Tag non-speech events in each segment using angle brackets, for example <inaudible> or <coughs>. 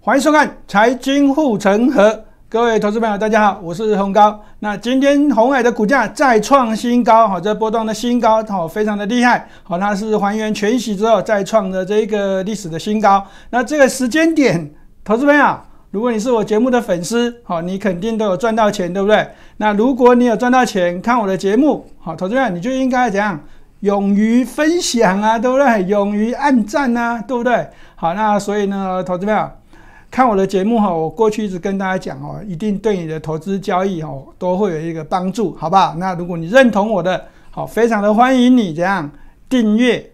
欢迎收看《财经护城河》，各位投资朋友，大家好，我是洪高。那今天红海的股价再创新高，好，这波段的新高，好，非常的厉害，好，它是还原全息之后再创的这个历史的新高。那这个时间点，投资朋友，如果你是我节目的粉丝，好，你肯定都有赚到钱，对不对？那如果你有赚到钱，看我的节目，好，投资朋友，你就应该怎样？勇于分享啊，对不对？勇于按赞啊，对不对？好，那所以呢，投资朋友。看我的节目哈，我过去一直跟大家讲哦，一定对你的投资交易哦都会有一个帮助，好不好？那如果你认同我的，好，非常的欢迎你这样订阅、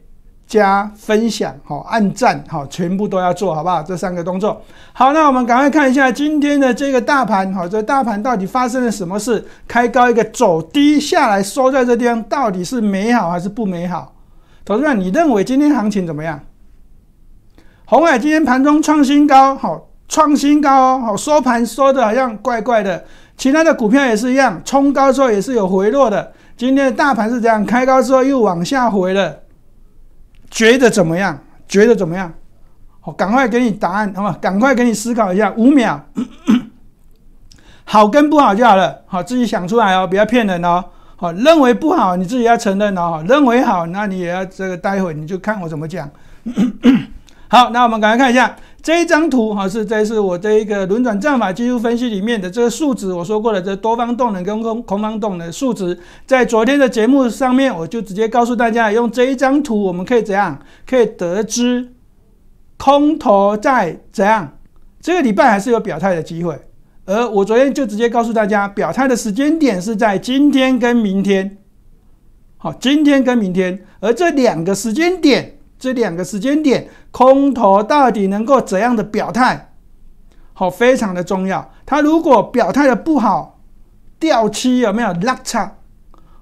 加分享、好按赞，好，全部都要做好不好？这三个动作。好，那我们赶快看一下今天的这个大盘好，这大盘到底发生了什么事？开高一个走低下来收在这地方，到底是美好还是不美好？投资人，你认为今天行情怎么样？红海今天盘中创新高，好创新高哦，好收盘收的好像怪怪的。其他的股票也是一样，冲高之后也是有回落的。今天的大盘是这样，开高之后又往下回了。觉得怎么样？觉得怎么样？好，赶快给你答案好吗？赶快给你思考一下，五秒。<coughs> 好跟不好就好了。好，自己想出来哦，不要骗人哦。好，认为不好，你自己要承认哦。认为好，那你也要这个，待会你就看我怎么讲。好，那我们赶快看一下这一张图哈，是这是我这一个轮转战法技术分析里面的这个数值。我说过了，这多方动能跟空空方动能数值，在昨天的节目上面，我就直接告诉大家，用这一张图，我们可以怎样，可以得知空头在怎样，这个礼拜还是有表态的机会。而我昨天就直接告诉大家，表态的时间点是在今天跟明天。好，今天跟明天，而这两个时间点。这两个时间点，空头到底能够怎样的表态？好，非常的重要。他如果表态的不好，掉期有没有落场？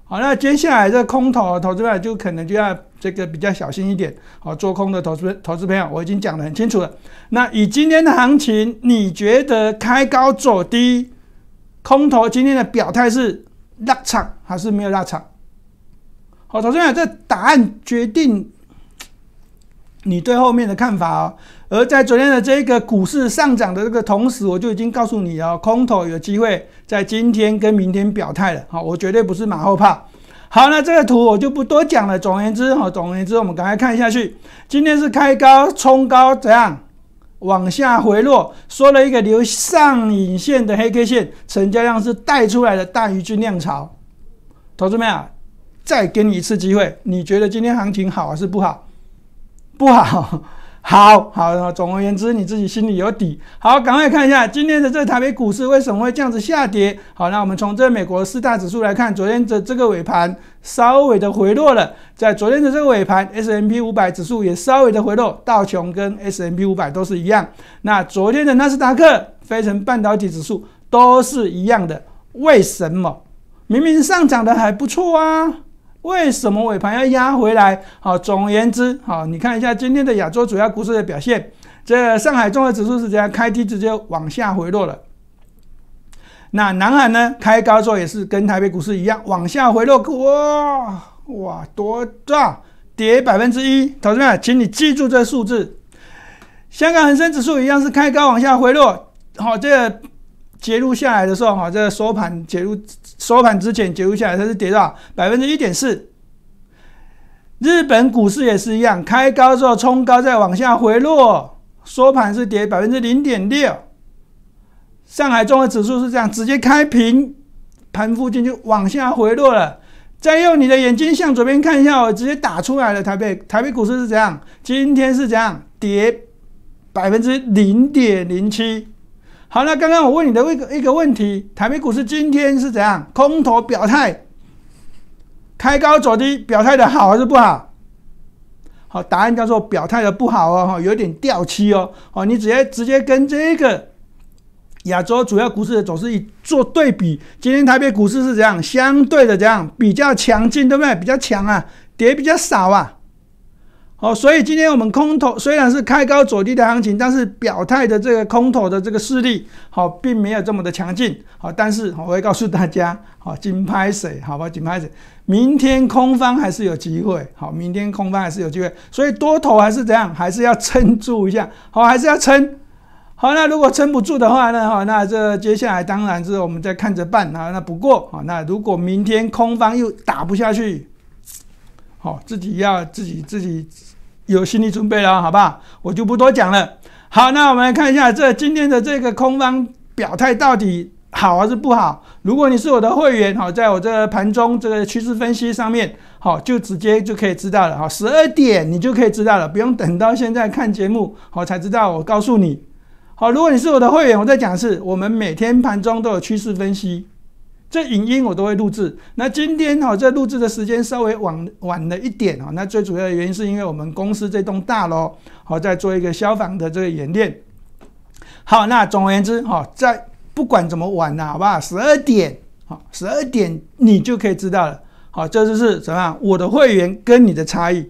好，那接下来这空头投资派就可能就要这个比较小心一点。好，做空的投资投资朋友，我已经讲的很清楚了。那以今天的行情，你觉得开高走低，空头今天的表态是落场还是没有落场？好，首先来这答案决定。你对后面的看法哦。而在昨天的这个股市上涨的这个同时，我就已经告诉你哦，空头有机会在今天跟明天表态了。好，我绝对不是马后炮。好，那这个图我就不多讲了。总而言之，哈，总而言之，我们赶快看下去。今天是开高冲高，怎样往下回落，说了一个留上影线的黑 K 线，成交量是带出来的大于均量潮。同志们啊，再给你一次机会，你觉得今天行情好还是不好？不 <laughs> 好，好，好。总而言之，你自己心里有底。好，赶快看一下今天的这台北股市为什么会这样子下跌。好，那我们从这美国四大指数来看，昨天的这个尾盘稍微的回落了。在昨天的这个尾盘，S M P 五百指数也稍微的回落，道琼跟 S M P 五百都是一样。那昨天的纳斯达克非成半导体指数都是一样的，为什么明明上涨的还不错啊？为什么尾盘要压回来？好，总而言之，好，你看一下今天的亚洲主要股市的表现。这上海综合指数是怎样？开低直接往下回落了。那南海呢？开高之后也是跟台北股市一样往下回落。哇哇，多大跌百分之一？同志们，请你记住这数字。香港恒生指数一样是开高往下回落。好，这个揭露下来的时候，好，这个收盘揭露。收盘之前结束下来，它是跌到百分之一点四。日本股市也是一样，开高之后冲高再往下回落，收盘是跌百分之零点六。上海综合指数是这样，直接开平盘附近就往下回落了。再用你的眼睛向左边看一下，我直接打出来了。台北台北股市是怎样？今天是怎样？跌百分之零点零七。好，那刚刚我问你的一个一个问题，台北股市今天是怎样？空头表态，开高走低，表态的好还是不好？好，答案叫做表态的不好哦，哈，有点掉漆哦。好，你直接直接跟这个亚洲主要股市的走势一做对比，今天台北股市是怎样？相对的怎样？比较强劲，对不对？比较强啊，跌比较少啊。哦，所以今天我们空头虽然是开高走低的行情，但是表态的这个空头的这个势力，好，并没有这么的强劲。好，但是我会告诉大家，好，紧拍水，好吧，紧拍水，明天空方还是有机会。好，明天空方还是有机会，所以多头还是怎样，还是要撑住一下。好，还是要撑。好，那如果撑不住的话呢？好，那这接下来当然是我们在看着办啊。那不过，好，那如果明天空方又打不下去，好，自己要自己自己。有心理准备了，好不好？我就不多讲了。好，那我们来看一下这今天的这个空方表态到底好还是不好。如果你是我的会员，好，在我这盘中这个趋势分析上面，好，就直接就可以知道了。好，十二点你就可以知道了，不用等到现在看节目，好才知道。我告诉你，好，如果你是我的会员，我在讲是我们每天盘中都有趋势分析。这影音我都会录制，那今天哈，这录制的时间稍微晚晚了一点啊。那最主要的原因是因为我们公司这栋大楼好在做一个消防的这个演练。好，那总而言之哈，在不管怎么晚呐，好不好？十二点，好，十二点你就可以知道了。好，这就是怎么样，我的会员跟你的差异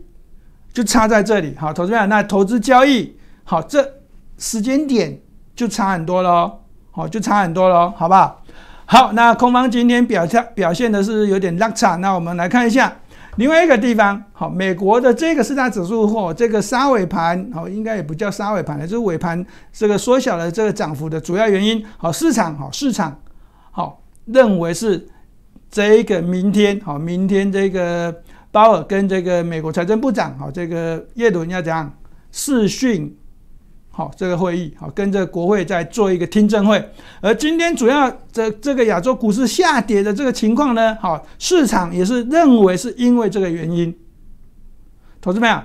就差在这里。好，投资啊，那投资交易好，这时间点就差很多了，好，就差很多了，好不好？好，那空方今天表现表现的是有点拉差。那我们来看一下另外一个地方。好，美国的这个四大指数，或这个沙尾盘，好，应该也不叫沙尾盘了，就是尾盘这个缩小了这个涨幅的主要原因。好，市场，好市场，好认为是这个明天，好明天这个鲍尔跟这个美国财政部长，好这个叶伦要讲视讯好，这个会议好，跟着国会在做一个听证会，而今天主要这这个亚洲股市下跌的这个情况呢，好，市场也是认为是因为这个原因。投资们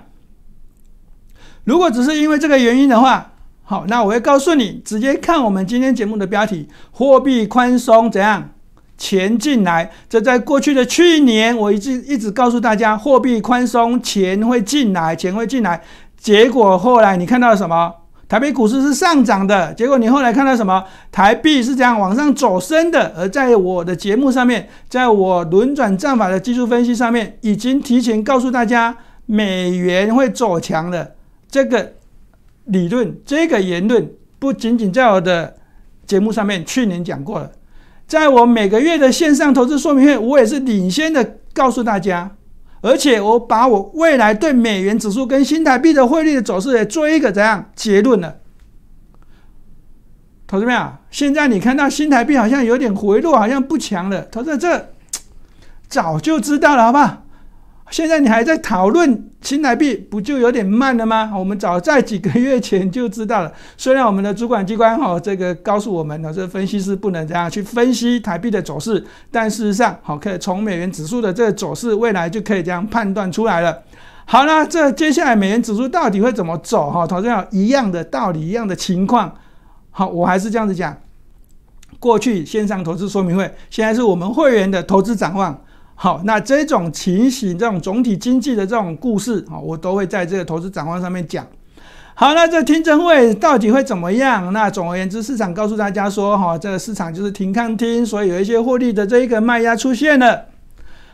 如果只是因为这个原因的话，好，那我会告诉你，直接看我们今天节目的标题，货币宽松怎样钱进来？这在过去的去年，我一直一直告诉大家，货币宽松钱会进来，钱会进来，结果后来你看到了什么？台北股市是上涨的，结果你后来看到什么？台币是这样往上走升的，而在我的节目上面，在我轮转战法的技术分析上面，已经提前告诉大家美元会走强的这个理论，这个言论不仅仅在我的节目上面，去年讲过了，在我每个月的线上投资说明会，我也是领先的告诉大家。而且我把我未来对美元指数跟新台币的汇率的走势也做一个怎样结论了。同志们，啊，现在你看到新台币好像有点回落，好像不强了。他说这早就知道了，好不好？现在你还在讨论新台币，不就有点慢了吗？我们早在几个月前就知道了。<laughs> 虽然我们的主管机关哈这个告诉我们，呢，这分析师不能这样去分析台币的走势，但事实上，好，可以从美元指数的这个走势，未来就可以这样判断出来了。好了，这接下来美元指数到底会怎么走？哈，同样一样的道理，一样的情况。好，我还是这样子讲。过去线上投资说明会，现在是我们会员的投资展望。好，那这种情形、这种总体经济的这种故事啊，我都会在这个投资展望上面讲。好，那这听证会到底会怎么样？那总而言之，市场告诉大家说，哈，这个市场就是停看听，所以有一些获利的这一个卖压出现了。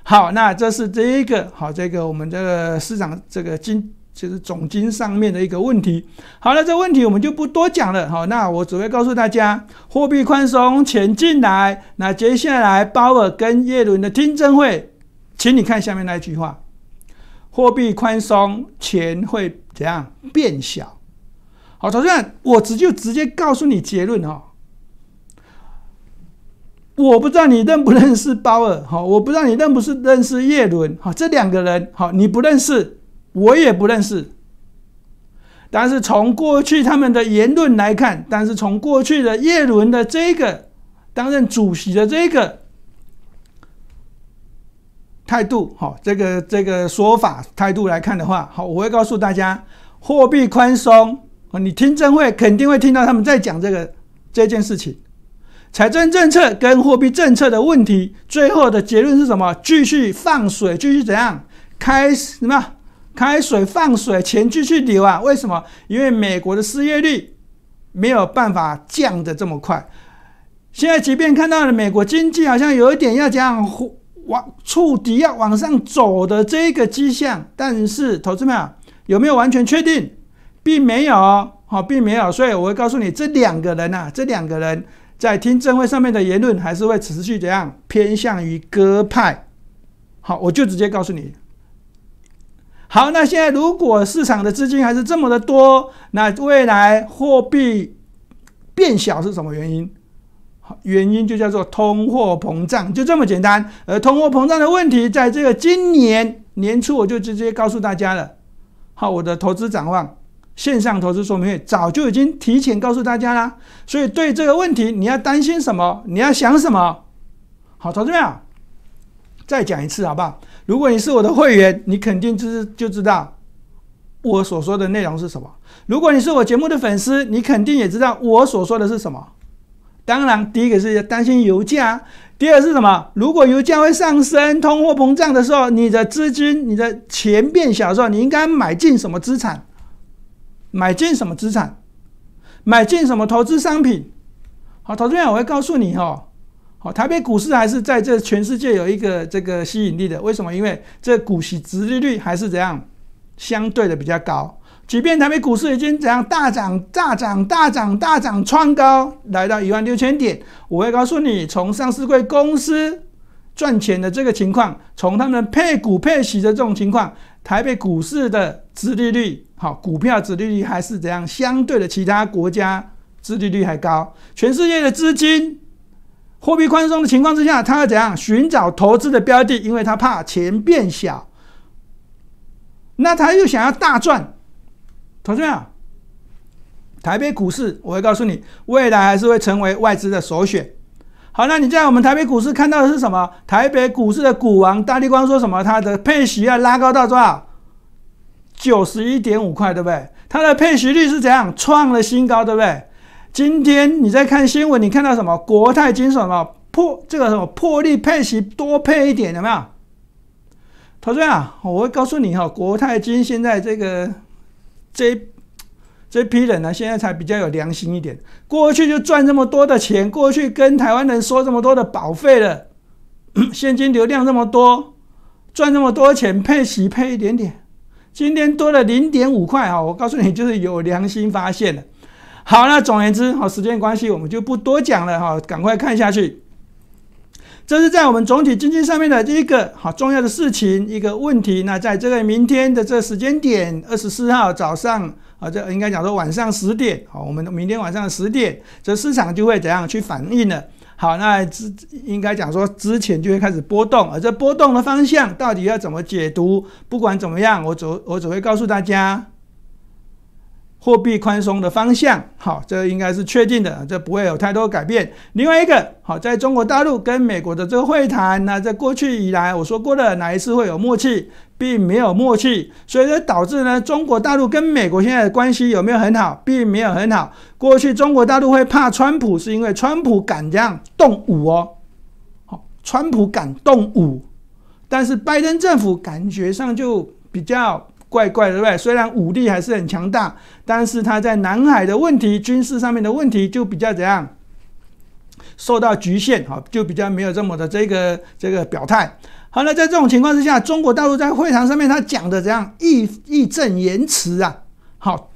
好，那这是这一个好，这个我们这个市场这个经。就是总金上面的一个问题。好了，这问题我们就不多讲了。好，那我只会告诉大家，货币宽松钱进来。那接下来鲍尔跟耶伦的听证会，请你看下面那一句话：货币宽松钱会怎样变小？好，首先我只就直接告诉你结论哈。我不知道你认不认识鲍尔哈，我不知道你认不是认识耶伦哈。这两个人哈，你不认识。我也不认识，但是从过去他们的言论来看，但是从过去的叶伦的这个担任主席的这个态度，好，这个这个说法态度来看的话，好，我会告诉大家，货币宽松，啊，你听证会肯定会听到他们在讲这个这件事情，财政政策跟货币政策的问题，最后的结论是什么？继续放水，继续怎样？开始什么？开水放水，钱继续流啊？为什么？因为美国的失业率没有办法降得这么快。现在即便看到了美国经济好像有一点要这样往触底、要往上走的这个迹象，但是投资们有没有完全确定？并没有，好，并没有。所以我会告诉你，这两个人呐，这两个人在听证会上面的言论还是会持续这样偏向于鸽派。好，我就直接告诉你。好，那现在如果市场的资金还是这么的多，那未来货币变小是什么原因？好，原因就叫做通货膨胀，就这么简单。而通货膨胀的问题，在这个今年年初我就直接告诉大家了。好，我的投资展望线上投资说明会早就已经提前告诉大家了。所以对这个问题，你要担心什么？你要想什么？好，同志们。再讲一次好不好？如果你是我的会员，你肯定就是就知道我所说的内容是什么。如果你是我节目的粉丝，你肯定也知道我所说的是什么。当然，第一个是担心油价，第二是什么？如果油价会上升、通货膨胀的时候，你的资金、你的钱变小的时候，你应该买进什么资产？买进什么资产？买进什么投资商品？好，投资人，我会告诉你哦。台北股市还是在这全世界有一个这个吸引力的。为什么？因为这股息、殖利率还是怎样相对的比较高。即便台北股市已经怎样大涨、大涨、大涨、大涨创高，来到一万六千点，我会告诉你，从上市柜公司赚钱的这个情况，从他们配股、配息的这种情况，台北股市的殖利率，好，股票殖利率还是怎样相对的其他国家殖利率还高，全世界的资金。货币宽松的情况之下，他要怎样寻找投资的标的？因为他怕钱变小，那他又想要大赚。同学们，台北股市我会告诉你，未来还是会成为外资的首选。好，那你在我们台北股市看到的是什么？台北股市的股王大力光说什么？他的配息要拉高到多少？九十一点五块，对不对？它的配息率是怎样创了新高，对不对？今天你在看新闻，你看到什么？国泰金什么破这个什么破利配息多配一点有没有？投资啊，我会告诉你哈，国泰金现在这个这这批人呢，现在才比较有良心一点。过去就赚这么多的钱，过去跟台湾人收这么多的保费了，<clears throat> 现金流量这么多，赚这么多钱，配息配一点点，今天多了零点五块啊！我告诉你，就是有良心发现了。好那总而言之，好，时间关系，我们就不多讲了哈，赶快看下去。这是在我们总体经济上面的一个好重要的事情，一个问题。那在这个明天的这时间点，二十四号早上啊，这应该讲说晚上十点，好，我们明天晚上十点，这市场就会怎样去反应呢？好，那之应该讲说之前就会开始波动，而这波动的方向到底要怎么解读？不管怎么样，我只我只会告诉大家。货币宽松的方向，好，这应该是确定的，这不会有太多改变。另外一个，好，在中国大陆跟美国的这个会谈，那在过去以来我说过的哪一次会有默契，并没有默契，所以说导致呢，中国大陆跟美国现在的关系有没有很好，并没有很好。过去中国大陆会怕川普，是因为川普敢这样动武哦，好，川普敢动武，但是拜登政府感觉上就比较。怪怪的，对不对？虽然武力还是很强大，但是他在南海的问题、军事上面的问题就比较怎样受到局限，哈，就比较没有这么的这个这个表态。好，那在这种情况之下，中国大陆在会谈上面他讲的怎样义义正言辞啊？好，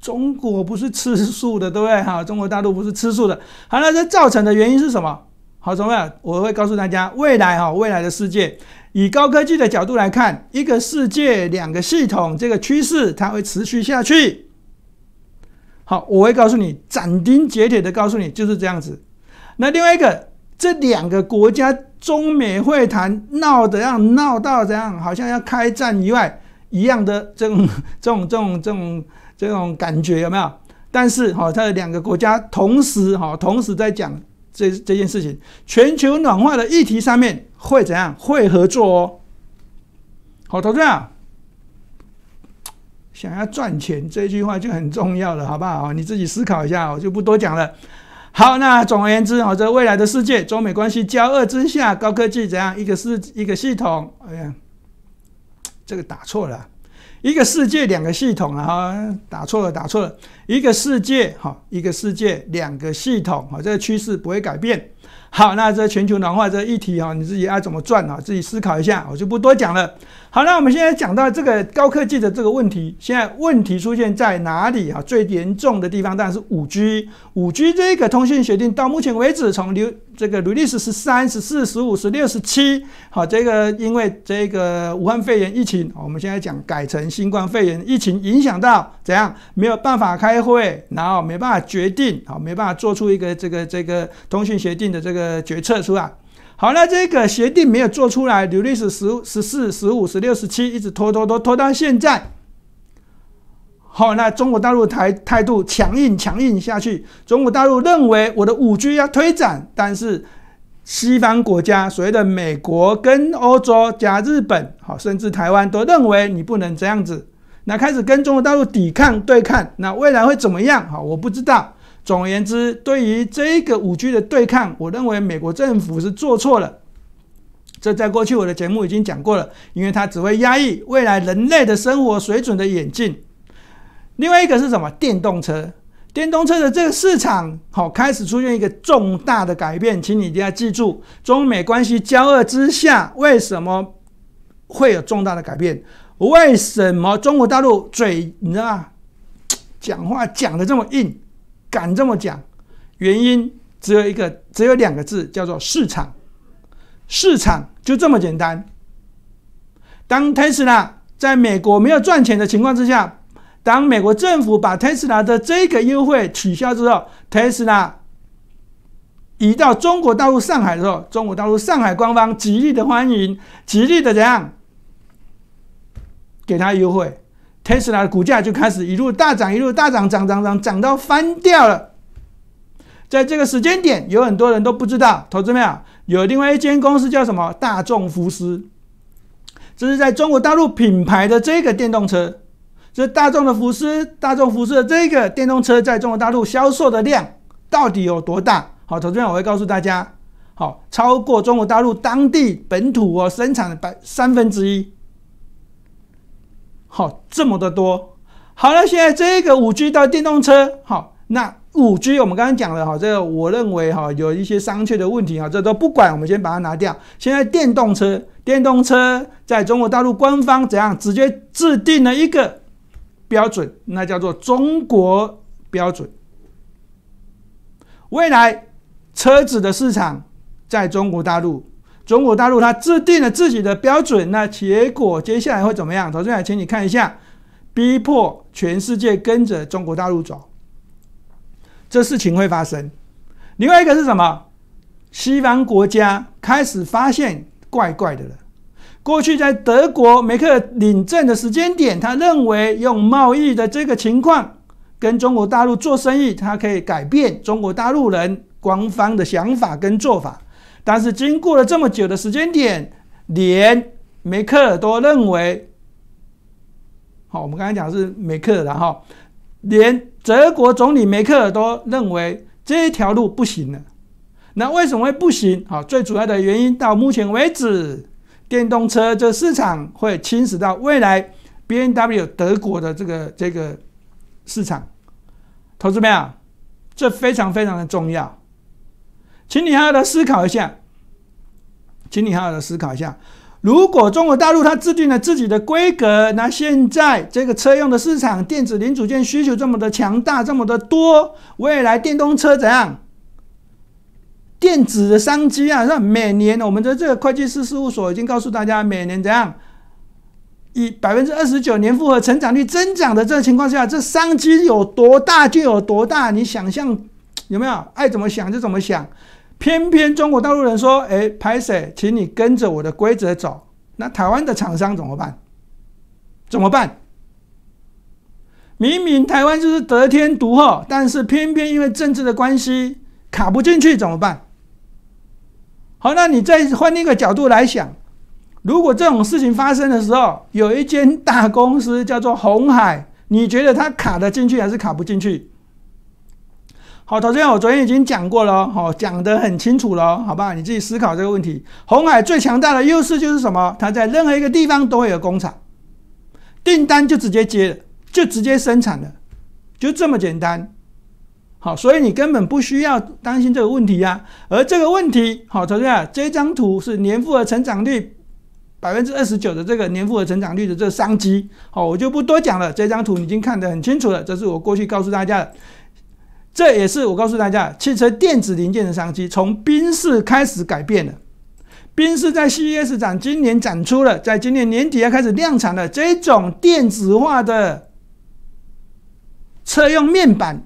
中国不是吃素的，对不对？哈，中国大陆不是吃素的。好，那这造成的原因是什么？好，什么？我会告诉大家，未来哈，未来的世界。以高科技的角度来看，一个世界两个系统这个趋势，它会持续下去。好，我会告诉你，斩钉截铁的告诉你，就是这样子。那另外一个，这两个国家中美会谈闹得样，闹到这样，好像要开战以外一样的这种这种这种这种这种感觉有没有？但是好，它的两个国家同时哈，同时在讲。这这件事情，全球暖化的议题上面会怎样？会合作哦。好，投资啊，想要赚钱，这句话就很重要了，好不好？你自己思考一下，我就不多讲了。好，那总而言之好，在未来的世界，中美关系交恶之下，高科技怎样？一个是一个系统，哎呀，这个打错了。一个世界两个系统啊，打错了打错了，一个世界哈，一个世界两个系统哈，这个趋势不会改变。好，那这全球暖化这一题哈，你自己爱怎么转啊，自己思考一下，我就不多讲了。好，那我们现在讲到这个高科技的这个问题，现在问题出现在哪里啊？最严重的地方当然是五 G，五 G 这一个通讯协定到目前为止从流。这个 r e e l a s 十是三十四十五十六十七，好，这个因为这个武汉肺炎疫情，我们现在讲改成新冠肺炎疫情，影响到怎样没有办法开会，然后没办法决定，好，没办法做出一个这个这个通讯协定的这个决策出来。好，那这个协定没有做出来，r e e l a s e 十十四十五十六十七一直拖拖拖拖到现在。好，那中国大陆台态度强硬，强硬下去。中国大陆认为我的五 G 要推展，但是西方国家所谓的美国跟欧洲加日本，好，甚至台湾都认为你不能这样子，那开始跟中国大陆抵抗对抗。那未来会怎么样？好，我不知道。总而言之，对于这个五 G 的对抗，我认为美国政府是做错了。这在过去我的节目已经讲过了，因为它只会压抑未来人类的生活水准的演进。另外一个是什么？电动车，电动车的这个市场，好开始出现一个重大的改变。请你一定要记住，中美关系交恶之下，为什么会有重大的改变？为什么中国大陆嘴你知道吗？讲话讲的这么硬，敢这么讲，原因只有一个，只有两个字，叫做市场。市场就这么简单。当特斯拉在美国没有赚钱的情况之下，当美国政府把 Tesla 的这个优惠取消之后，t e s l a 移到中国大陆上海的时候，中国大陆上海官方极力的欢迎，极力的怎样给他优惠，t e s l a 的股价就开始一路大涨，一路大涨，涨涨涨，涨到翻掉了。在这个时间点，有很多人都不知道，投资没有？有另外一间公司叫什么？大众福斯，这是在中国大陆品牌的这个电动车。这大众的福斯、大众福斯的这个电动车在中国大陆销售的量到底有多大？好，投资我会告诉大家，好，超过中国大陆当地本土哦生产的百三分之一，好，这么的多。好了，现在这个五 G 到电动车，好，那五 G 我们刚刚讲了，哈，这个我认为哈有一些商榷的问题啊，这都不管，我们先把它拿掉。现在电动车，电动车在中国大陆官方怎样直接制定了一个。标准，那叫做中国标准。未来车子的市场在中国大陆，中国大陆它制定了自己的标准，那结果接下来会怎么样？投资人，请你看一下，逼迫全世界跟着中国大陆走，这事情会发生。另外一个是什么？西方国家开始发现怪怪的了。过去在德国梅克领政的时间点，他认为用贸易的这个情况跟中国大陆做生意，他可以改变中国大陆人官方的想法跟做法。但是经过了这么久的时间点，连梅克尔都认为，好，我们刚才讲是梅克尔后连德国总理梅克尔都认为这一条路不行了。那为什么会不行？好，最主要的原因到目前为止。电动车这市场会侵蚀到未来 B N W 德国的这个这个市场，投资朋友，这非常非常的重要，请你好好的思考一下，请你好好的思考一下，如果中国大陆它制定了自己的规格，那现在这个车用的市场电子零组件需求这么的强大，这么的多，未来电动车怎样？电子的商机啊，那每年我们的这个会计师事务所已经告诉大家，每年怎样以百分之二十九年复合成长率增长的这个情况下，这商机有多大就有多大，你想象有没有？爱怎么想就怎么想。偏偏中国大陆人说：“哎，拍谁，请你跟着我的规则走。”那台湾的厂商怎么办？怎么办？明明台湾就是得天独厚，但是偏偏因为政治的关系卡不进去，怎么办？好，那你在换另一个角度来想，如果这种事情发生的时候，有一间大公司叫做红海，你觉得它卡得进去还是卡不进去？好，头先我昨天已经讲过了，好，讲的很清楚了，好吧？你自己思考这个问题。红海最强大的优势就是什么？它在任何一个地方都会有工厂，订单就直接接了，就直接生产的，就这么简单。好，所以你根本不需要担心这个问题呀。而这个问题，好，同学啊，这张图是年复合成长率百分之二十九的这个年复合成长率的这商机。好，我就不多讲了，这张图已经看得很清楚了。这是我过去告诉大家的，这也是我告诉大家，汽车电子零件的商机从宾士开始改变了。宾士在 CES 展今年展出了，在今年年底要开始量产的这种电子化的车用面板。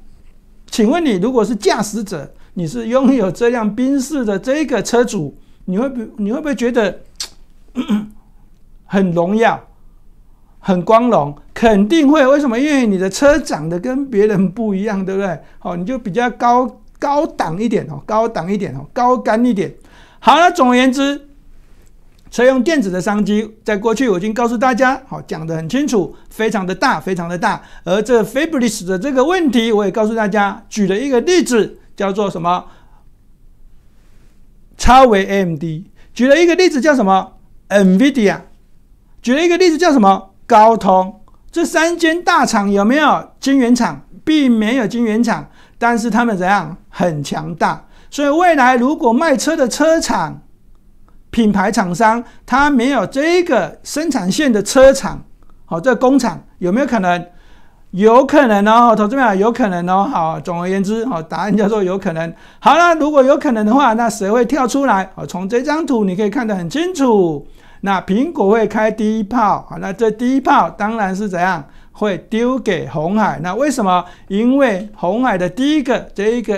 请问你，如果是驾驶者，你是拥有这辆宾士的这个车主，你会不？你会不会觉得 <coughs> 很荣耀、很光荣？肯定会。为什么？因为你的车长得跟别人不一样，对不对？好，你就比较高高档一点哦，高档一点哦，高干一点。好了，总而言之。车用电子的商机，在过去我已经告诉大家，好讲的很清楚，非常的大，非常的大。而这 Fabrics 的这个问题，我也告诉大家，举了一个例子，叫做什么？超威 MD，举了一个例子叫什么？NVIDIA，举了一个例子叫什么？高通。这三间大厂有没有晶圆厂？并没有晶圆厂，但是他们怎样很强大。所以未来如果卖车的车厂，品牌厂商，它没有这个生产线的车厂，好，这工厂有没有可能？有可能哦，投资者有可能哦，好，总而言之，好，答案叫做有可能。好了，如果有可能的话，那谁会跳出来？哦，从这张图你可以看得很清楚。那苹果会开第一炮，好，那这第一炮当然是怎样，会丢给红海。那为什么？因为红海的第一个这一个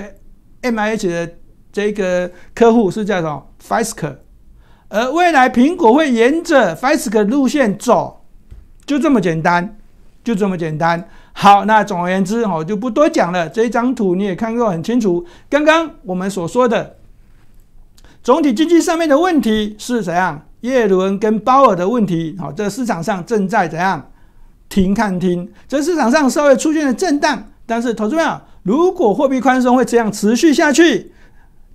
M I H 的这个客户是叫什么？Fisk。而未来苹果会沿着 Fisk 的路线走，就这么简单，就这么简单。好，那总而言之，我就不多讲了。这一张图你也看过很清楚。刚刚我们所说的总体经济上面的问题是怎样？耶伦跟鲍尔的问题，好，个市场上正在怎样？停看听，这市场上稍微出现了震荡。但是投资朋友，如果货币宽松会这样持续下去，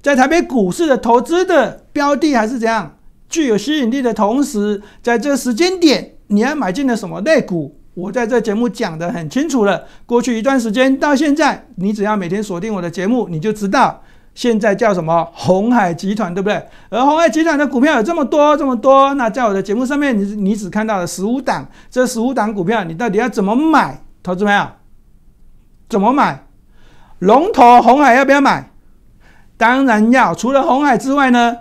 在台北股市的投资的标的还是怎样？具有吸引力的同时，在这个时间点，你要买进了什么类股？我在这节目讲的很清楚了。过去一段时间到现在，你只要每天锁定我的节目，你就知道现在叫什么红海集团，对不对？而红海集团的股票有这么多这么多，那在我的节目上面，你你只看到了十五档，这十五档股票，你到底要怎么买，投资朋友？怎么买？龙头红海要不要买？当然要。除了红海之外呢？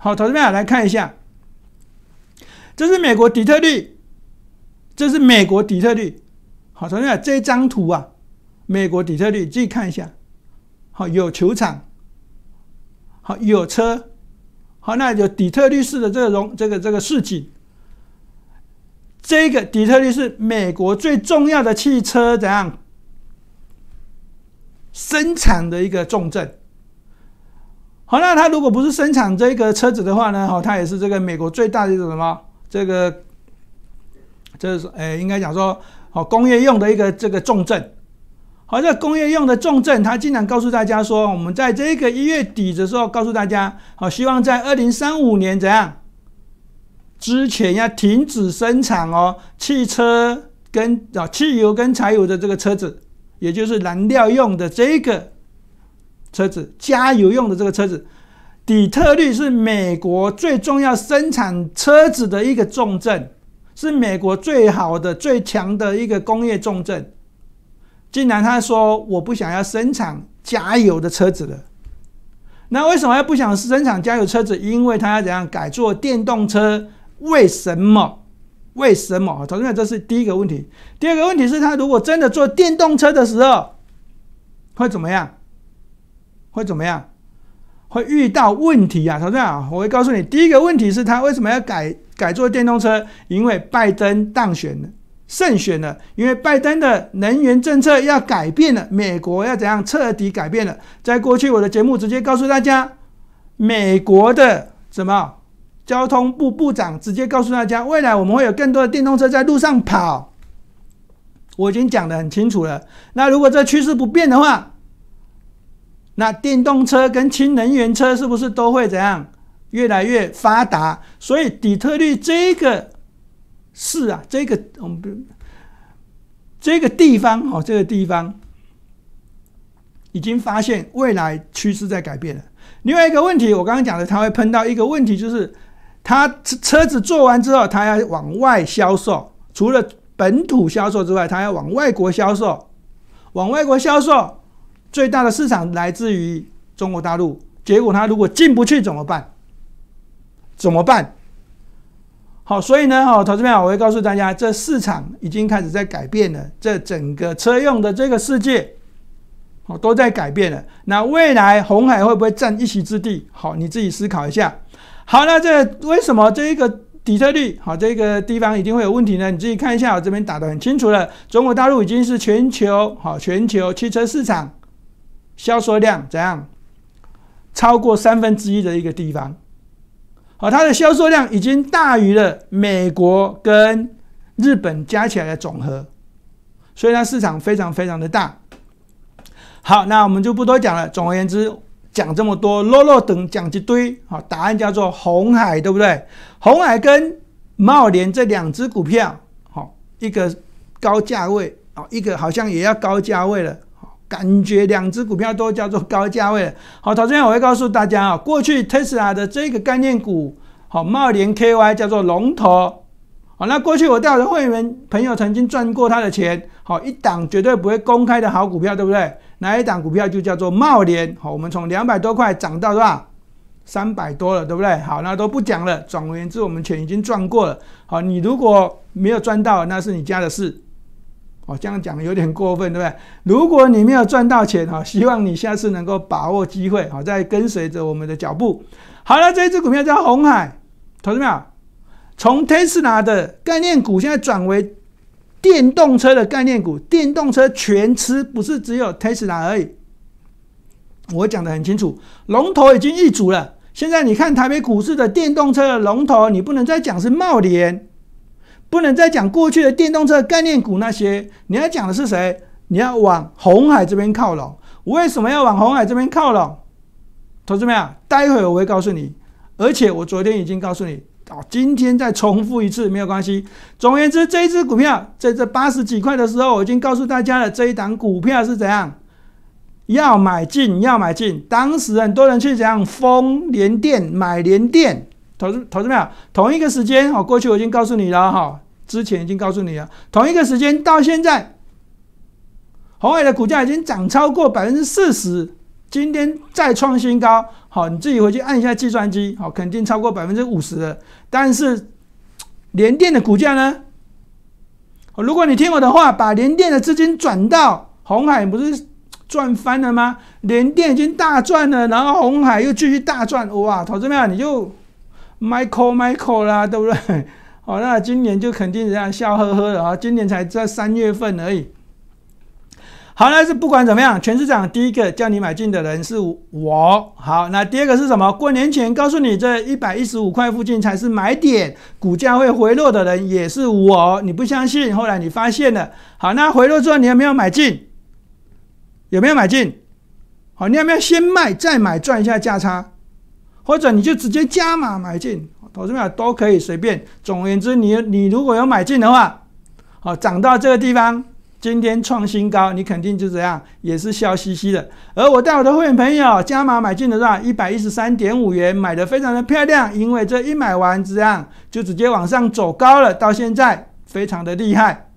好，同学们来看一下，这是美国底特律，这是美国底特律。好，同学们，这张图啊，美国底特律，自己看一下。好，有球场，好，有车，好，那有底特律市的这个容，这个这个市景。这个底特律是美国最重要的汽车怎样生产的一个重镇。好，那它如果不是生产这个车子的话呢？哈，它也是这个美国最大的一种什么？这个，这是哎，应该讲说，好工业用的一个这个重镇。好，这工业用的重镇，它经常告诉大家说，我们在这个一月底的时候告诉大家，好，希望在二零三五年怎样之前要停止生产哦，汽车跟啊汽油跟柴油的这个车子，也就是燃料用的这个。车子加油用的这个车子，底特律是美国最重要生产车子的一个重镇，是美国最好的、最强的一个工业重镇。竟然他说我不想要生产加油的车子了，那为什么要不想生产加油车子？因为他要怎样改做电动车？为什么？为什么？同样，这是第一个问题。第二个问题是，他如果真的做电动车的时候，会怎么样？会怎么样？会遇到问题啊？曹振啊，我会告诉你，第一个问题是他为什么要改改做电动车？因为拜登当选了，胜选了，因为拜登的能源政策要改变了，美国要怎样彻底改变了？在过去，我的节目直接告诉大家，美国的什么交通部部长直接告诉大家，未来我们会有更多的电动车在路上跑。我已经讲的很清楚了。那如果这趋势不变的话，那电动车跟氢能源车是不是都会怎样越来越发达？所以底特律这个是啊，这个我们不，这个地方哦，这个地方已经发现未来趋势在改变了。另外一个问题，我刚刚讲的，他会碰到一个问题，就是他车子做完之后，他要往外销售，除了本土销售之外，他要往外国销售，往外国销售。最大的市场来自于中国大陆，结果他如果进不去怎么办？怎么办？好，所以呢，哦，投资朋友，我会告诉大家，这市场已经开始在改变了，这整个车用的这个世界，好，都在改变了。那未来红海会不会占一席之地？好，你自己思考一下。好，那这为什么这一个底特律好这个地方一定会有问题呢？你自己看一下，我这边打的很清楚了，中国大陆已经是全球好全球汽车市场。销售量怎样？超过三分之一的一个地方，好，它的销售量已经大于了美国跟日本加起来的总和，所以它市场非常非常的大。好，那我们就不多讲了。总而言之，讲这么多啰啰等讲一堆，好，答案叫做红海，对不对？红海跟茂联这两只股票，好，一个高价位，哦，一个好像也要高价位了。感觉两只股票都叫做高价位。好，曹先我会告诉大家啊，过去特斯拉的这个概念股，好，茂联 KY 叫做龙头。好，那过去我我的会员朋友曾经赚过他的钱。好，一档绝对不会公开的好股票，对不对？哪一档股票就叫做茂联。好，我们从两百多块涨到多吧？三百多了，对不对？好，那都不讲了。总而言之，我们钱已经赚过了。好，你如果没有赚到，那是你家的事。哦，这样讲有点过分，对不对？如果你没有赚到钱哦，<laughs> 希望你下次能够把握机会，好，再跟随着我们的脚步。好了，这只股票叫红海，同志们，从 Tesla 的概念股，现在转为电动车的概念股，电动车全吃，不是只有 Tesla 而已。我讲得很清楚，龙头已经易主了。现在你看台北股市的电动车龙头，你不能再讲是茂联。不能再讲过去的电动车概念股那些，你要讲的是谁？你要往红海这边靠拢。为什么要往红海这边靠拢？同志们啊，待会我会告诉你。而且我昨天已经告诉你，哦，今天再重复一次没有关系。总而言之，这一只股票在这八十几块的时候，我已经告诉大家了，这一档股票是怎样，要买进，要买进。当时很多人去讲风联电，买联电。投资投资没有同一个时间，哦，过去我已经告诉你了哈，之前已经告诉你了，同一个时间到现在，红海的股价已经涨超过百分之四十，今天再创新高，好，你自己回去按一下计算机，好，肯定超过百分之五十的。但是联电的股价呢？哦，如果你听我的话，把联电的资金转到红海，不是赚翻了吗？联电已经大赚了，然后红海又继续大赚，哇，投资没有你就。Michael，Michael 啦，对不对？好，<laughs> 那今年就肯定人家笑呵呵的啊。今年才在三月份而已。好，那是不管怎么样，全市场第一个叫你买进的人是我。好，那第二个是什么？过年前告诉你，这一百一十五块附近才是买点，股价会回落的人也是我。你不相信，后来你发现了。好，那回落之后，你有没有买进？有没有买进？好，你要不要先卖再买赚一下价差？或者你就直接加码买进，投资友都可以随便。总而言之，你你如果有买进的话，好涨到这个地方，今天创新高，你肯定就这样，也是笑嘻嘻的。而我带我的会员朋友加码买进的话，一百一十三点五元买的非常的漂亮，因为这一买完这样就直接往上走高了，到现在非常的厉害。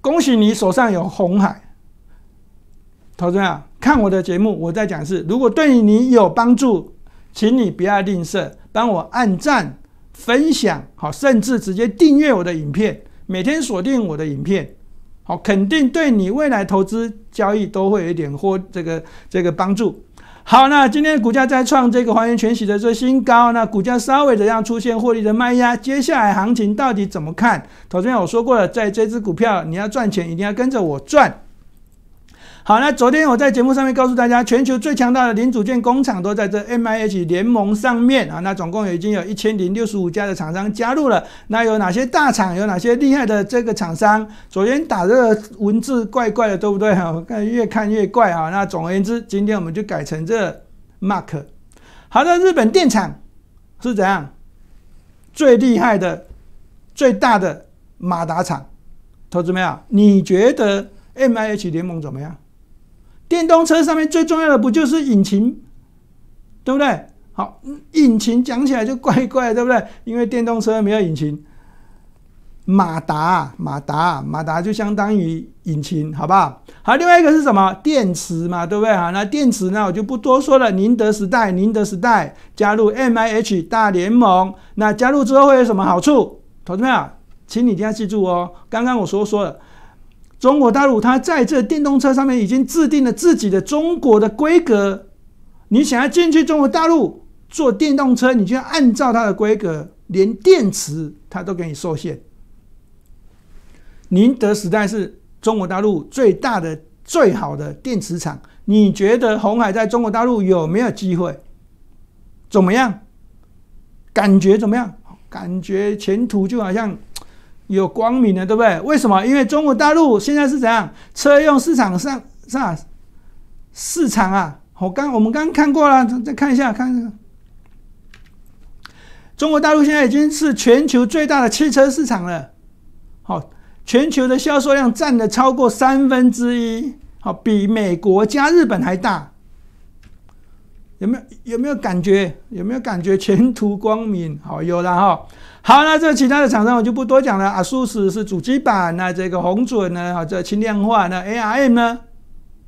恭喜你手上有红海，投资友。看我的节目，我在讲是，如果对你有帮助，请你不要吝啬，帮我按赞、分享，好，甚至直接订阅我的影片，每天锁定我的影片，好，肯定对你未来投资交易都会有一点或这个这个帮助。好，那今天股价在创这个还原全息的最新高，那股价稍微的样出现获利的卖压，接下来行情到底怎么看？头先我说过了，在这支股票你要赚钱，一定要跟着我赚。好，那昨天我在节目上面告诉大家，全球最强大的零组件工厂都在这 M I H 联盟上面啊。那总共已经有一千零六十五家的厂商加入了。那有哪些大厂？有哪些厉害的这个厂商？昨天打这个文字怪怪的，对不对？哈，<laughs> 越看越怪啊。那总而言之，今天我们就改成这 Mark。好的，日本电厂是怎样最厉害的、最大的马达厂？投资没有？你觉得 M I H 联盟怎么样？电动车上面最重要的不就是引擎，对不对？好，引擎讲起来就怪怪，对不对？因为电动车没有引擎，马达，马达，马达就相当于引擎，好不好？好，另外一个是什么？电池嘛，对不对？好，那电池呢，我就不多说了。宁德时代，宁德时代加入 M i h 大联盟，那加入之后会有什么好处？同志们，请你一定要记住哦，刚刚我说说的。中国大陆，它在这电动车上面已经制定了自己的中国的规格。你想要进去中国大陆做电动车，你就要按照它的规格，连电池它都给你受限。宁德时代是中国大陆最大的、最好的电池厂。你觉得红海在中国大陆有没有机会？怎么样？感觉怎么样？感觉前途就好像……有光明的，对不对？为什么？因为中国大陆现在是怎样？车用市场上是吧？市场啊，我刚我们刚看过了，再看一下，看。中国大陆现在已经是全球最大的汽车市场了，好，全球的销售量占了超过三分之一，好，比美国加日本还大。有没有有没有感觉？有没有感觉前途光明？好，有了哈。好，那这其他的厂商我就不多讲了啊。苏斯是主机板那这个红准呢，这轻量化呢，ARM 呢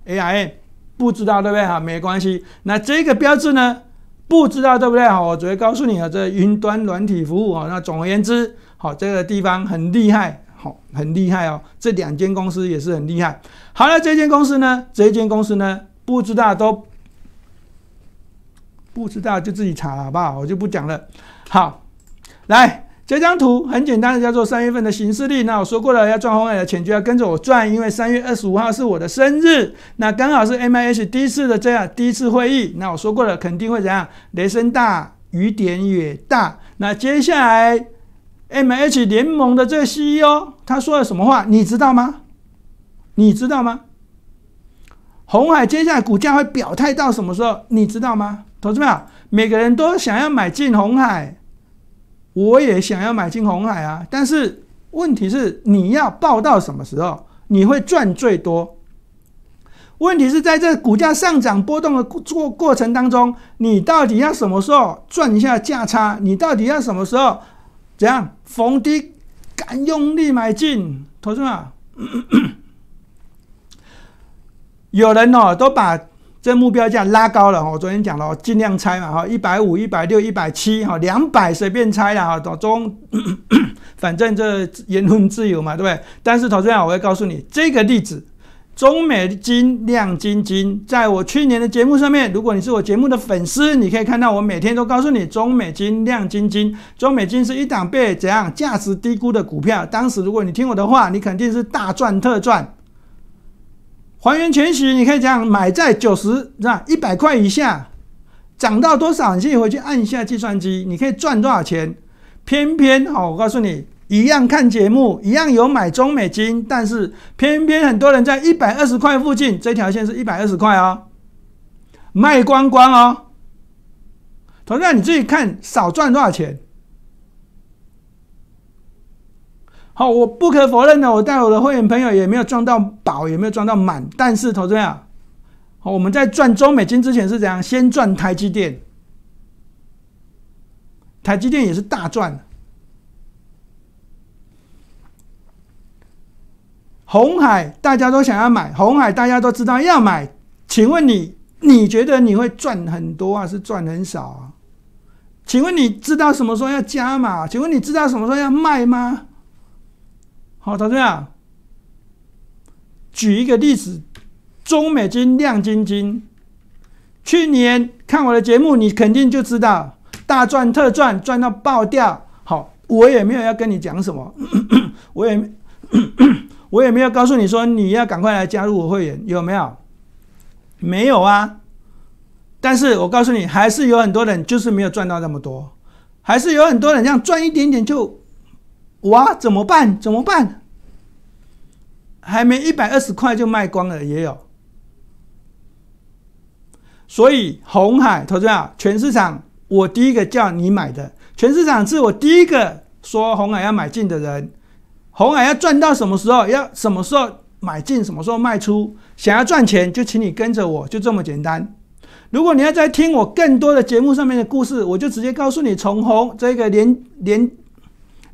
，ARM 不知道对不对哈，没关系，那这个标志呢，不知道对不对好，我只会告诉你啊，这云端软体服务啊。那总而言之，好，这个地方很厉害，好，很厉害哦。这两间公司也是很厉害。好了，这间公司呢，这间公司呢，不知道都不知道就自己查了好不好？我就不讲了。好，来。这张图很简单，的叫做三月份的形事历。那我说过了，要赚红海的钱就要跟着我赚，因为三月二十五号是我的生日，那刚好是 m i H 第一次的这样第一次会议。那我说过了，肯定会怎样？雷声大雨点也大。那接下来 M H 联盟的这 CEO 他说了什么话？你知道吗？你知道吗？红海接下来股价会表态到什么时候？你知道吗？投资者，每个人都想要买进红海。我也想要买进红海啊，但是问题是你要报到什么时候？你会赚最多？问题是在这股价上涨波动的过过程当中，你到底要什么时候赚一下价差？你到底要什么时候怎样逢低敢用力买进？同志们，<coughs> 有人哦，都把。这目标价拉高了，我昨天讲了，尽量猜嘛，哈，一百五、一百六、一百七，哈，两百随便猜了，哈，总，<clears throat> 反正这言论自由嘛，对不对？但是投资人，我会告诉你，这个例子，中美金亮晶晶，在我去年的节目上面，如果你是我节目的粉丝，你可以看到我每天都告诉你，中美金亮晶晶，中美金是一档被怎样价值低估的股票，当时如果你听我的话，你肯定是大赚特赚。还原全息，你可以这样买在九十，是吧？一百块以下，涨到多少？你自己回去按一下计算机，你可以赚多少钱？偏偏哦，我告诉你，一样看节目，一样有买中美金，但是偏偏很多人在一百二十块附近，这条线是一百二十块哦，卖光光哦。同样你自己看，少赚多少钱。哦，我不可否认的，我带我的会员朋友也没有赚到宝，也没有赚到满。但是投资人啊，我们在赚中美金之前是怎样？先赚台积电，台积电也是大赚。红海大家都想要买，红海大家都知道要买。请问你，你觉得你会赚很多啊，是赚很少啊？请问你知道什么时候要加吗？请问你知道什么时候要卖吗？好，同志样？举一个例子，中美金亮晶晶，去年看我的节目，你肯定就知道大赚特赚，赚到爆掉。好，我也没有要跟你讲什么，<coughs> 我也，<coughs> 我也没有告诉你说你要赶快来加入我会员，有没有？没有啊。但是我告诉你，还是有很多人就是没有赚到那么多，还是有很多人这样赚一点点就。哇，怎么办？怎么办？还没一百二十块就卖光了，也有。所以红海投资啊，全市场我第一个叫你买的，全市场是我第一个说红海要买进的人。红海要赚到什么时候？要什么时候买进？什么时候卖出？想要赚钱就请你跟着我，就这么简单。如果你要再听我更多的节目上面的故事，我就直接告诉你从红这个连连。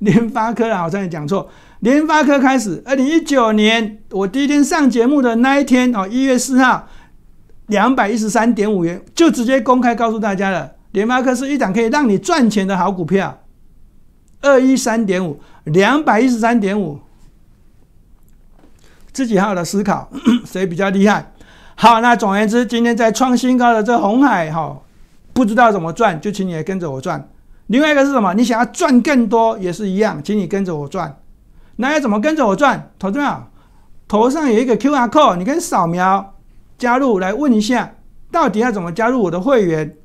联发科啊，好像也讲错。联发科开始，二零一九年我第一天上节目的那一天哦，一月四号，两百一十三点五元，就直接公开告诉大家了，联发科是一档可以让你赚钱的好股票，二一三点五，两百一十三点五，自己好好的思考，谁比较厉害。好，那总而言之，今天在创新高的这红海哈，不知道怎么赚，就请你也跟着我赚。另外一个是什么？你想要赚更多也是一样，请你跟着我赚。那要怎么跟着我赚？投资们，头上有一个 QR code，你以扫描加入来问一下，到底要怎么加入我的会员？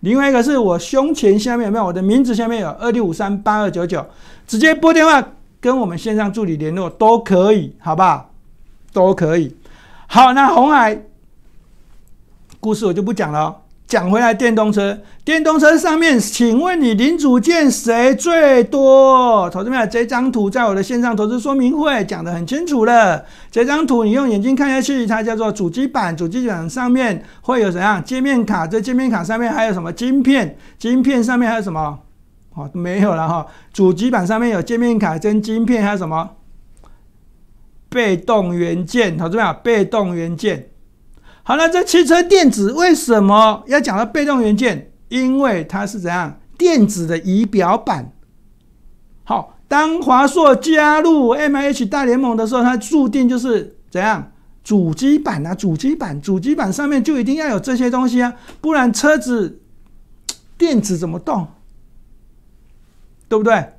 另外一个是我胸前下面有没有我的名字下面有二六五三八二九九，直接拨电话跟我们线上助理联络都可以，好吧？都可以。好，那红海故事我就不讲了。讲回来，电动车，电动车上面，请问你零组件谁最多？投资们，这张图在我的线上投资说明会讲的很清楚了。这张图你用眼睛看下去，它叫做主机板，主机板上面会有怎样？界面卡？这界面卡上面还有什么？晶片？晶片上面还有什么？哦，没有了哈。主机板上面有界面卡跟晶片，还有什么？被动元件？投资们，被动元件。好，了，这汽车电子为什么要讲到被动元件？因为它是怎样电子的仪表板。好，当华硕加入 M I H 大联盟的时候，它注定就是怎样主机板啊，主机板，主机板上面就一定要有这些东西啊，不然车子 <tsk> 电子怎么动？对不对？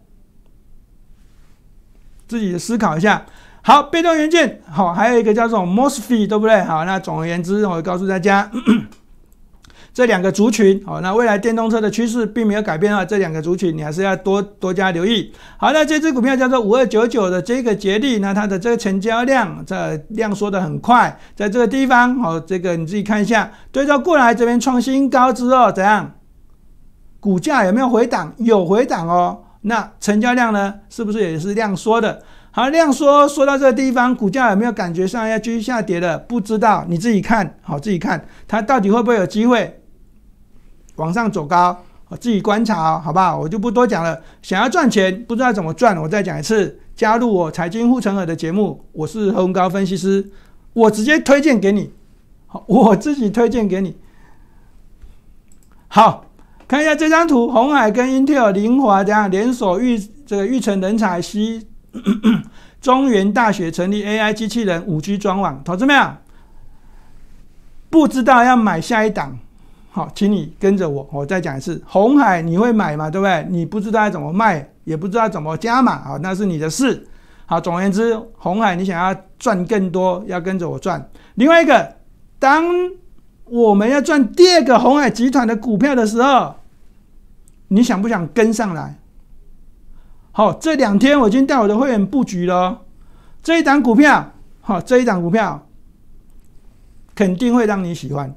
自己思考一下。好，被动元件，好，还有一个叫做 MOSFET，对不对？好，那总而言之，我告诉大家，<clears throat> 这两个族群，好，那未来电动车的趋势并没有改变的话，这两个族群你还是要多多加留意。好，那这支股票叫做五二九九的这个接力，那它的这个成交量这量缩的很快，在这个地方，好，这个你自己看一下，对照过来这边创新高之后怎样，股价有没有回档？有回档哦，那成交量呢，是不是也是量缩的？好，量说说到这个地方，股价有没有感觉上要继续下跌的？不知道，你自己看好自己看，它到底会不会有机会往上走高？自己观察好不好？我就不多讲了。想要赚钱，不知道怎么赚，我再讲一次，加入我财经护城河的节目，我是红高分析师，我直接推荐给你，好，我自己推荐给你。好，看一下这张图，红海跟英特尔、凌华这样连锁育这个育成人才稀。<coughs> 中原大学成立 AI 机器人五 G 专网，投资没有？不知道要买下一档，好，请你跟着我，我再讲一次。红海你会买嘛？对不对？你不知道要怎么卖，也不知道怎么加码，好，那是你的事。好，总而言之，红海你想要赚更多，要跟着我赚。另外一个，当我们要赚第二个红海集团的股票的时候，你想不想跟上来？好，这两天我已经带我的会员布局了，这一档股票，好，这一档股票肯定会让你喜欢。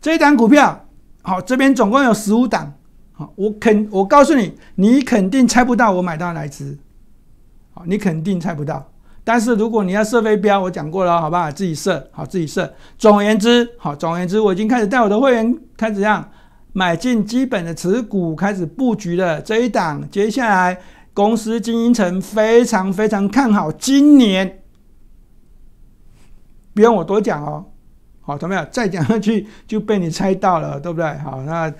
这一档股票，好，这边总共有十五档，好，我肯，我告诉你，你肯定猜不到我买到哪只，好，你肯定猜不到。但是如果你要设飞镖，我讲过了，好吧，自己设，好，自己设。总而言之，好，总而言之，我已经开始带我的会员开始这样。买进基本的持股，开始布局的这一档，接下来公司经营层非常非常看好今年，不用我多讲哦。好，怎么样？再讲下去 <laughs> 就被你猜到了，对不对？好，那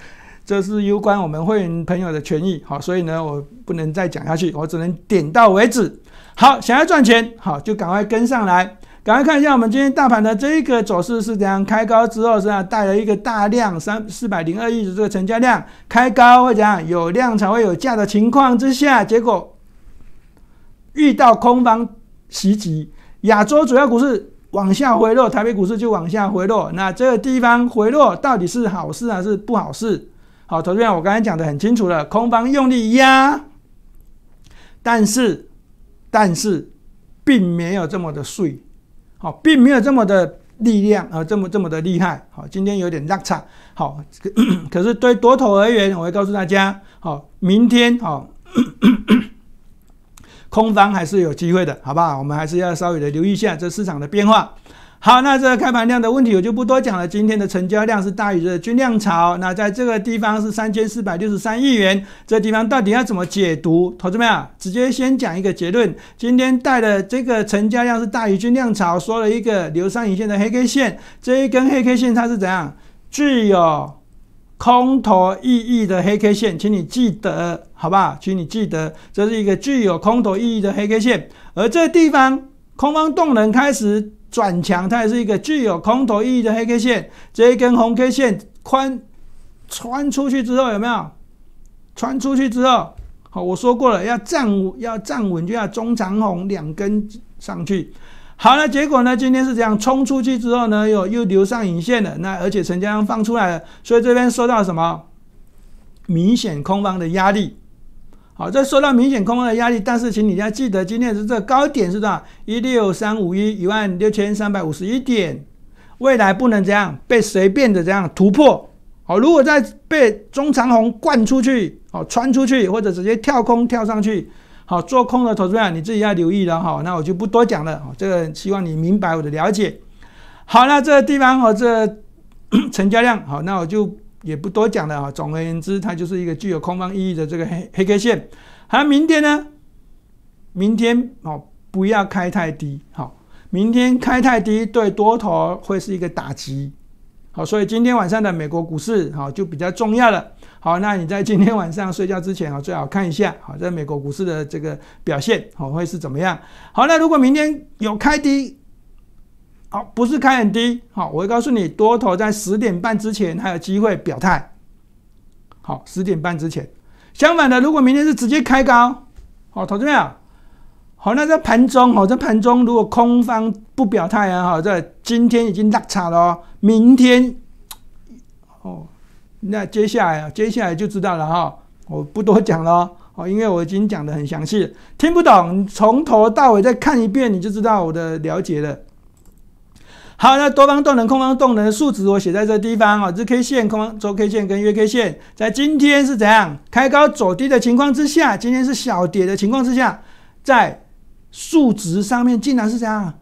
这是有关我们会员朋友的权益。好，所以呢，我不能再讲下去，我只能点到为止。好，想要赚钱，好就赶快跟上来。赶快看一下我们今天大盘的这一个走势是怎样？开高之后是啊，带了一个大量三四百零二亿的这个成交量，开高会讲有量才会有价的情况之下，结果遇到空方袭击，亚洲主要股市往下回落，台北股市就往下回落。那这个地方回落到底是好事还是不好事？好，投资我刚才讲的很清楚了，空方用力压，但是但是并没有这么的碎。好，并没有这么的力量，呃，这么这么的厉害。好，今天有点落差。好，可是对多头而言，我会告诉大家，好，明天好，空方还是有机会的，好不好？我们还是要稍微的留意一下这市场的变化。好，那这个开盘量的问题我就不多讲了。今天的成交量是大于的均量潮，那在这个地方是三千四百六十三亿元。这地方到底要怎么解读？投资们啊，直接先讲一个结论：今天带的这个成交量是大于均量潮，说了一个流上影线的黑 K 线，这一根黑 K 线它是怎样具有空头意义的黑 K 线？请你记得，好不好？请你记得，这是一个具有空头意义的黑 K 线。而这地方空方动能开始。转强，它也是一个具有空头意义的黑 K 线。这一根红 K 线宽穿出去之后，有没有穿出去之后？好，我说过了，要站要站稳，就要中长红两根上去。好了，结果呢，今天是这样冲出去之后呢，又又留上影线了。那而且成交量放出来了，所以这边受到什么明显空方的压力。好，这受到明显空方的压力，但是，请你要记得，今天是这高点是多少？一六三五一一万六千三百五十一点，未来不能这样被随便的这样突破。好，如果再被中长红灌出去，哦，穿出去，或者直接跳空跳上去，好，做空的投资者你自己要留意了哈。那我就不多讲了，这个希望你明白我的了解。好，那这个地方和这 <coughs> 成交量，好，那我就。也不多讲了啊。总而言之，它就是一个具有空方意义的这个黑黑 K 线。好，明天呢，明天哦，不要开太低，好，明天开太低对多头会是一个打击，好，所以今天晚上的美国股市好就比较重要了。好，那你在今天晚上睡觉之前啊，最好看一下好在美国股市的这个表现好会是怎么样。好，那如果明天有开低。好，不是开很低。好，我会告诉你，多头在十点半之前还有机会表态。好，十点半之前。相反的，如果明天是直接开高，好，同志们，好，那在盘中，好，在盘中如果空方不表态啊，好，在今天已经落差了明天，哦，那接下来，啊，接下来就知道了哈。我不多讲了，哦，因为我已经讲的很详细，听不懂，从头到尾再看一遍，你就知道我的了解了。好，那多方动能、空方动能的数值我写在这地方啊。日 K 线、空方周 K 线跟月 K 线，在今天是怎样开高走低的情况之下，今天是小跌的情况之下，在数值上面竟然是这样，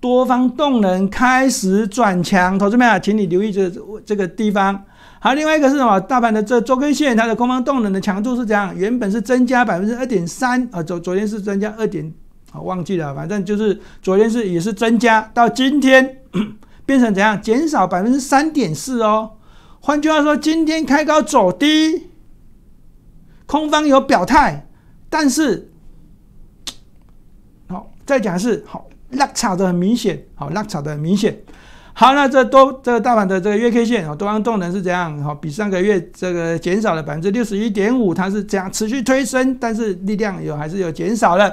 多方动能开始转强，同志们啊，请你留意这这个地方。好，另外一个是什么？大盘的这周 K 线，它的空方动能的强度是怎样，原本是增加百分之二点三啊，昨昨天是增加二点。好，忘记了，反正就是昨天是也是增加，到今天 <clears throat> 变成怎样？减少百分之三点四哦。换句话说，今天开高走低，空方有表态，但是好，再讲是好拉扯的很明显，好拉扯的很明显。好，那这多这个大盘的这个月 K 线啊，多方动能是怎样？好，比上个月这个减少了百分之六十一点五，它是这样持续推升，但是力量有还是有减少了。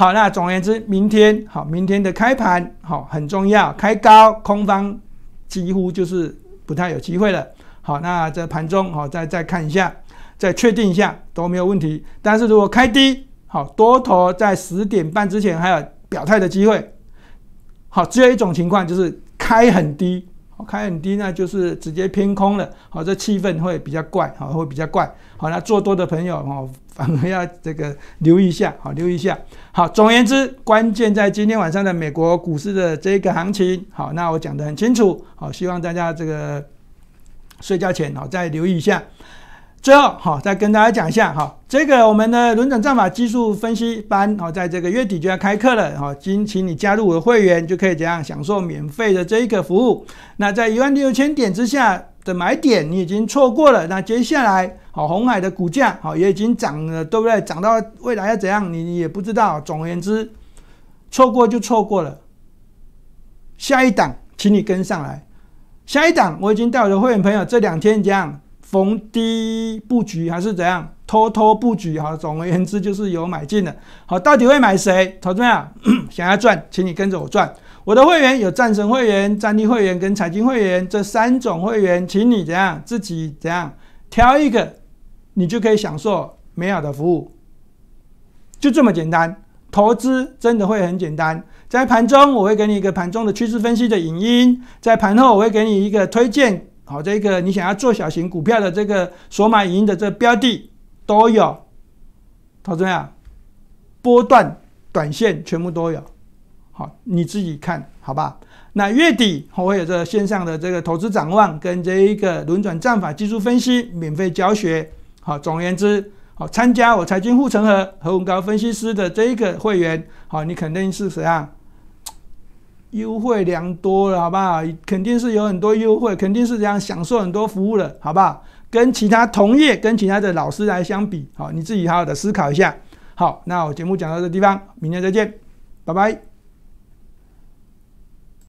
好，那总而言之，明天好，明天的开盘好很重要，开高空方几乎就是不太有机会了。好，那在盘中好再再看一下，再确定一下都没有问题。但是如果开低好，多头在十点半之前还有表态的机会。好，只有一种情况就是开很低，开很低呢就是直接偏空了。好，这气氛会比较怪，好会比较怪。好，那做多的朋友哦。<laughs> 我们要这个留意一下，好留意一下，好。总而言之，关键在今天晚上的美国股市的这个行情，好。那我讲的很清楚，好，希望大家这个睡觉前好再留意一下。最后，好再跟大家讲一下，哈，这个我们的轮转战法技术分析班，好在这个月底就要开课了，好，今请你加入我的会员就可以怎样享受免费的这一个服务。那在一万六千点之下。的买点你已经错过了，那接下来好红海的股价好也已经涨了，对不对？涨到未来要怎样，你你也不知道。总而言之，错过就错过了。下一档，请你跟上来。下一档，我已经带我的会员朋友这两天这样逢低布局还是怎样偷偷布局哈。总而言之，就是有买进的。好，到底会买谁？同志们，<coughs> 想要赚，请你跟着我赚。我的会员有战神会员、战地会员跟财经会员这三种会员，请你怎样自己怎样挑一个，你就可以享受美好的服务，就这么简单。投资真的会很简单。在盘中我会给你一个盘中的趋势分析的影音，在盘后我会给你一个推荐，好这个你想要做小型股票的这个所买银的这标的都有，投资啊，波段、短线全部都有。好，你自己看好吧。那月底我有这线上的这个投资展望跟这一个轮转战法技术分析免费教学。好，总而言之，好参加我财经护城河何文高分析师的这一个会员，好，你肯定是谁啊？优惠良多了，好不好？肯定是有很多优惠，肯定是这样享受很多服务了，好不好？跟其他同业跟其他的老师来相比，好，你自己好好的思考一下。好，那我节目讲到这地方，明天再见，拜拜。